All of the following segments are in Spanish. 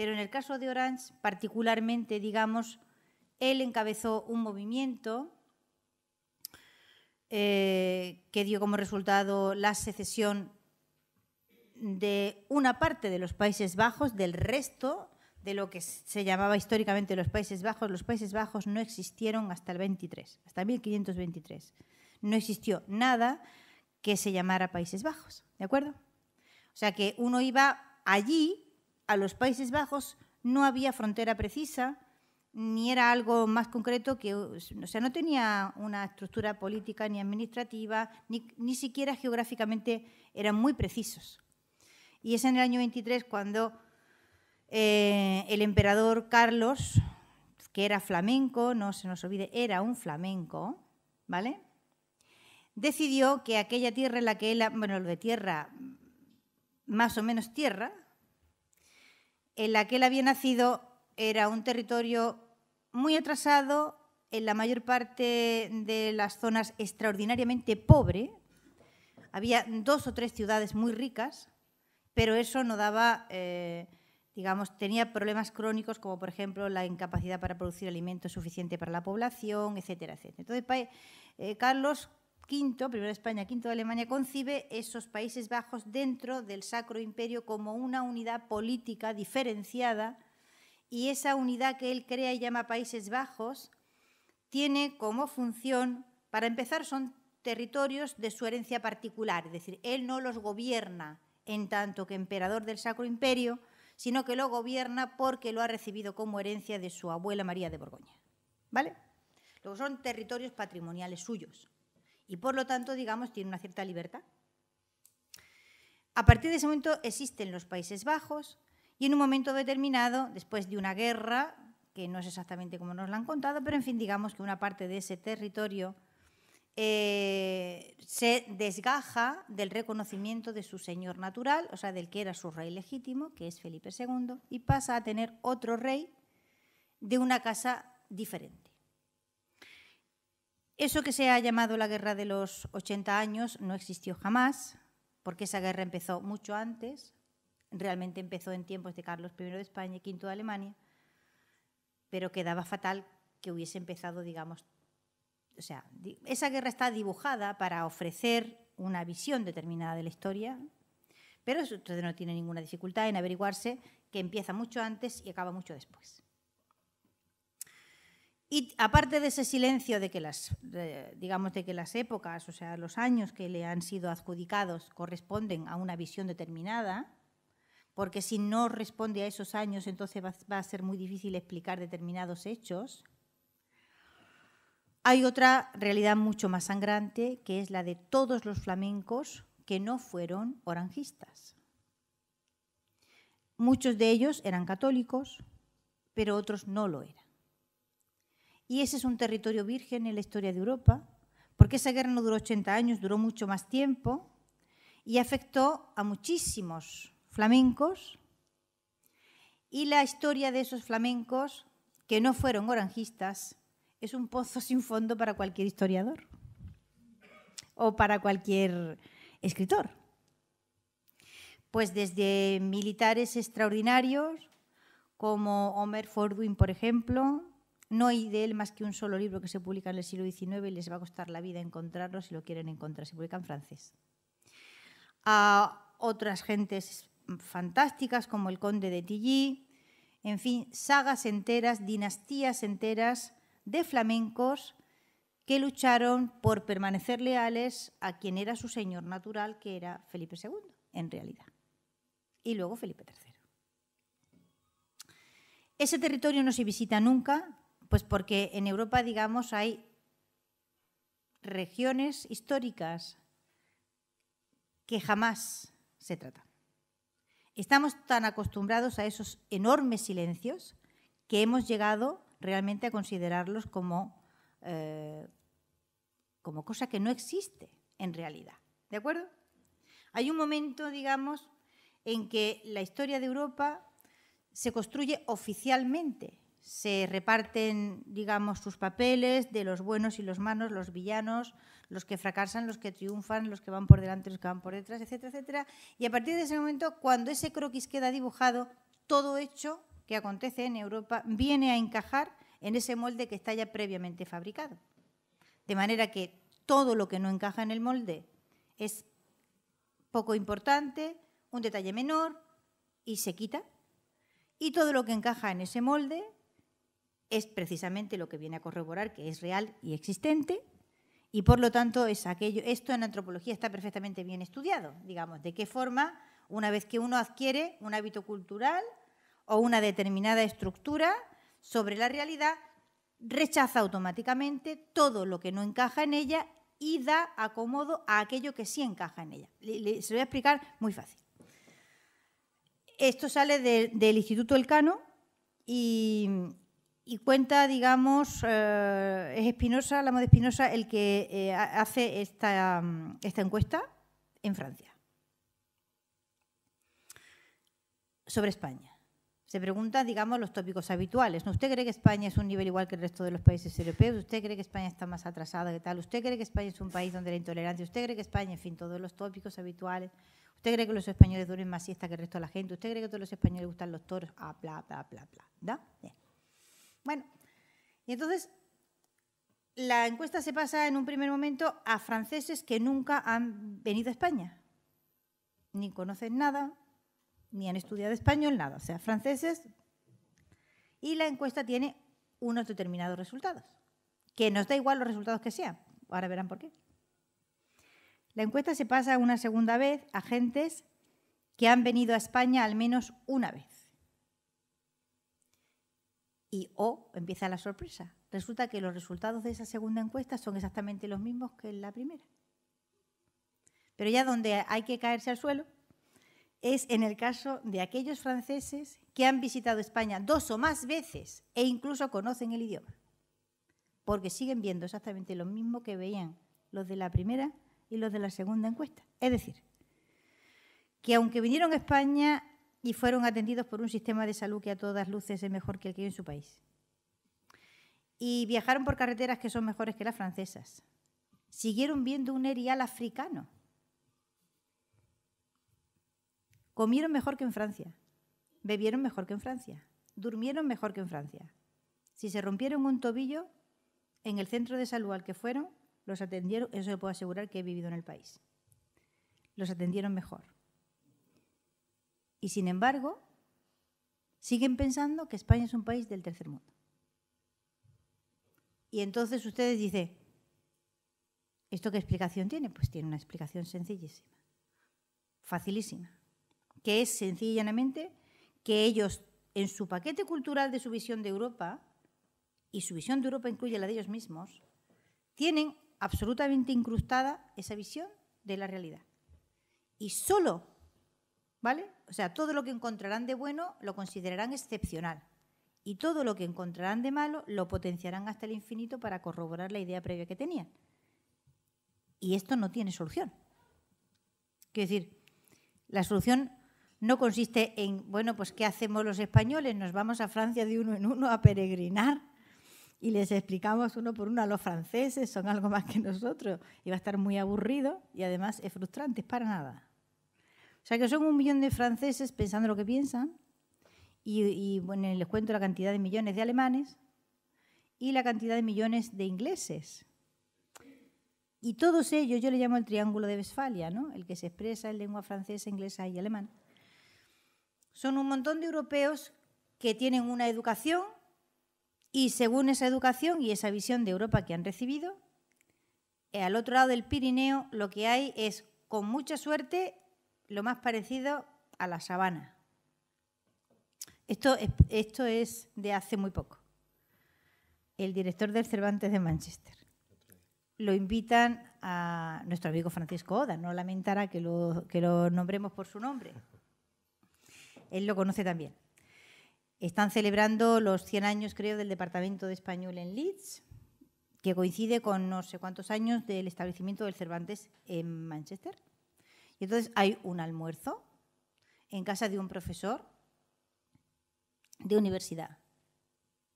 Pero en el caso de Orange, particularmente, digamos, él encabezó un movimiento eh, que dio como resultado la secesión de una parte de los Países Bajos, del resto de lo que se llamaba históricamente los Países Bajos. Los Países Bajos no existieron hasta el 23, hasta 1523. No existió nada que se llamara Países Bajos, ¿de acuerdo? O sea que uno iba allí a los Países Bajos no había frontera precisa, ni era algo más concreto que, o sea, no tenía una estructura política ni administrativa, ni, siquiera geográficamente eran muy precisos. Y es en el año 23 cuando eh, el emperador Carlos, que era flamenco, no se nos olvide, era un flamenco, ¿vale? Decidió que aquella tierra en la que él, bueno, lo de tierra, más o menos tierra, en la que él había nacido era un territorio muy atrasado, en la mayor parte de las zonas extraordinariamente pobre. Había dos o tres ciudades muy ricas, pero eso no daba, eh, digamos, tenía problemas crónicos como por ejemplo la incapacidad para producir alimentos suficiente para la población, etcétera, etcétera. Entonces, eh, Carlos quinto, primero España, quinto de Alemania, concibe esos Países Bajos dentro del Sacro Imperio como una unidad política diferenciada y esa unidad que él crea y llama Países Bajos tiene como función, para empezar, son territorios de su herencia particular, es decir, él no los gobierna en tanto que emperador del Sacro Imperio, sino que lo gobierna porque lo ha recibido como herencia de su abuela María de Borgoña. ¿Vale? son territorios patrimoniales suyos y por lo tanto, digamos, tiene una cierta libertad. A partir de ese momento existen los Países Bajos y en un momento determinado, después de una guerra, que no es exactamente como nos la han contado, pero en fin, digamos que una parte de ese territorio eh, se desgaja del reconocimiento de su señor natural, o sea, del que era su rey legítimo, que es Felipe II, y pasa a tener otro rey de una casa diferente. Eso que se ha llamado la guerra de los 80 años no existió jamás, porque esa guerra empezó mucho antes, realmente empezó en tiempos de Carlos I de España y V de Alemania, pero quedaba fatal que hubiese empezado, digamos, o sea, esa guerra está dibujada para ofrecer una visión determinada de la historia, pero usted no tiene ninguna dificultad en averiguarse que empieza mucho antes y acaba mucho después. Y aparte de ese silencio de que las, digamos, de que las épocas, o sea, los años que le han sido adjudicados corresponden a una visión determinada, porque si no responde a esos años, entonces va, va a ser muy difícil explicar determinados hechos. Hay otra realidad mucho más sangrante, que es la de todos los flamencos que no fueron orangistas. Muchos de ellos eran católicos, pero otros no lo eran y ese es un territorio virgen en la historia de Europa, porque esa guerra no duró 80 años, duró mucho más tiempo y afectó a muchísimos flamencos. Y la historia de esos flamencos que no fueron orangistas es un pozo sin fondo para cualquier historiador o para cualquier escritor. Pues desde militares extraordinarios como Homer Fordwin, por ejemplo, no hay de él más que un solo libro que se publica en el siglo XIX y les va a costar la vida encontrarlo si lo quieren encontrar. Se publica en francés. A otras gentes fantásticas como el conde de Tilly, en fin, sagas enteras, dinastías enteras de flamencos que lucharon por permanecer leales a quien era su señor natural, que era Felipe II, en realidad, y luego Felipe III. Ese territorio no se visita nunca, pues porque en Europa, digamos, hay regiones históricas que jamás se tratan. Estamos tan acostumbrados a esos enormes silencios que hemos llegado realmente a considerarlos como, eh, como cosa que no existe en realidad. ¿De acuerdo? Hay un momento, digamos, en que la historia de Europa se construye oficialmente se reparten, digamos, sus papeles de los buenos y los malos, los villanos, los que fracasan, los que triunfan, los que van por delante, los que van por detrás, etcétera, etcétera. Y a partir de ese momento, cuando ese croquis queda dibujado, todo hecho que acontece en Europa viene a encajar en ese molde que está ya previamente fabricado. De manera que todo lo que no encaja en el molde es poco importante, un detalle menor y se quita. Y todo lo que encaja en ese molde es precisamente lo que viene a corroborar que es real y existente, y por lo tanto es aquello, esto en antropología está perfectamente bien estudiado, digamos, de qué forma una vez que uno adquiere un hábito cultural o una determinada estructura sobre la realidad, rechaza automáticamente todo lo que no encaja en ella y da acomodo a aquello que sí encaja en ella. se lo voy a explicar muy fácil. Esto sale del Instituto Elcano y, y cuenta, digamos, eh, es Espinosa, la de Espinosa, el que eh, hace mm, esta, encuesta en Francia. Sobre España. Se pregunta digamos, los tópicos habituales. ¿Usted cree que España es un nivel igual que el resto de los países europeos? ¿Usted cree que España está más atrasada que tal? ¿Usted cree que España es un país donde la intolerancia? ¿Usted cree que España, en fin, todos los tópicos habituales? ¿Usted cree que los españoles duermen más siesta que el resto de la gente? ¿Usted cree que todos los españoles gustan los toros? Ah, bla, bla, bla, bla. ¿Da? Bien. Bueno, y entonces la encuesta se pasa en un primer momento a franceses que nunca han venido a España, ni conocen nada, ni han estudiado español, nada, o sea, franceses. Y la encuesta tiene unos determinados resultados, que nos da igual los resultados que sean, ahora verán por qué. La encuesta se pasa una segunda vez a gentes que han venido a España al menos una vez. Y o empieza la sorpresa. Resulta que los resultados de esa segunda encuesta son exactamente los mismos que en la primera. Pero ya donde hay que caerse al suelo es en el caso de aquellos franceses que han visitado España dos o más veces e incluso conocen el idioma, porque siguen viendo exactamente lo mismo que veían los de la primera y los de la segunda encuesta. Es decir, que aunque vinieron a España y fueron atendidos por un sistema de salud que a todas luces es mejor que el que hay en su país. Y viajaron por carreteras que son mejores que las francesas. Siguieron viendo un erial africano. Comieron mejor que en Francia. Bebieron mejor que en Francia. Durmieron mejor que en Francia. Si se rompieron un tobillo, en el centro de salud al que fueron, los atendieron, eso le puedo asegurar que he vivido en el país. Los atendieron mejor. Y sin embargo, siguen pensando que España es un país del tercer mundo. Y entonces ustedes dicen, ¿esto qué explicación tiene? Pues tiene una explicación sencillísima, facilísima, que es sencillamente que ellos en su paquete cultural de su visión de Europa, y su visión de Europa incluye la de ellos mismos, tienen absolutamente incrustada esa visión de la realidad. Y solo ¿Vale? O sea, todo lo que encontrarán de bueno lo considerarán excepcional y todo lo que encontrarán de malo lo potenciarán hasta el infinito para corroborar la idea previa que tenían. Y esto no tiene solución. Quiero decir, la solución no consiste en, bueno, pues ¿qué hacemos los españoles? Nos vamos a Francia de uno en uno a peregrinar y les explicamos uno por uno a los franceses, son algo más que nosotros. Y va a estar muy aburrido y además es frustrante, es para nada. O sea que son un millón de franceses pensando lo que piensan y, bueno, les cuento la cantidad de millones de alemanes y la cantidad de millones de ingleses. Y todos ellos, yo le llamo el triángulo de Westfalia, el que se expresa en lengua francesa, inglesa y alemana. Son un montón de europeos que tienen una educación y según esa educación y esa visión de Europa que han recibido, eh, al otro lado del Pirineo lo que hay es, con mucha suerte, lo más parecido a la sabana. Esto es, esto es de hace muy poco. El director del Cervantes de Manchester. Lo invitan a nuestro amigo Francisco Oda, no lamentará que lo, que lo nombremos por su nombre. Él lo conoce también. Están celebrando los 100 años, creo, del Departamento de Español en Leeds, que coincide con no sé cuántos años del establecimiento del Cervantes en Manchester. Y entonces hay un almuerzo en casa de un profesor de universidad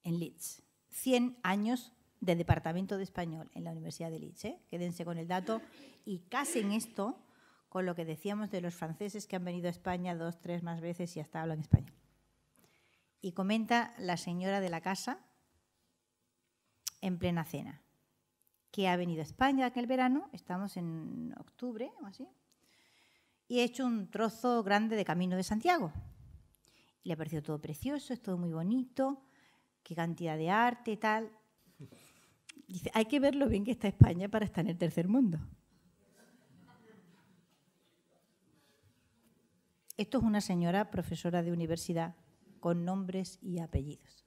en Leeds. 100 años de Departamento de Español en la Universidad de Leeds. ¿eh? Quédense con el dato y casen esto con lo que decíamos de los franceses que han venido a España dos, tres más veces y hasta hablan español. Y comenta la señora de la casa en plena cena que ha venido a España aquel verano, estamos en octubre o así, y he hecho un trozo grande de Camino de Santiago. Le ha parecido todo precioso, es todo muy bonito, qué cantidad de arte, y tal. Dice, hay que ver lo bien que está España para estar en el tercer mundo. Esto es una señora profesora de universidad con nombres y apellidos.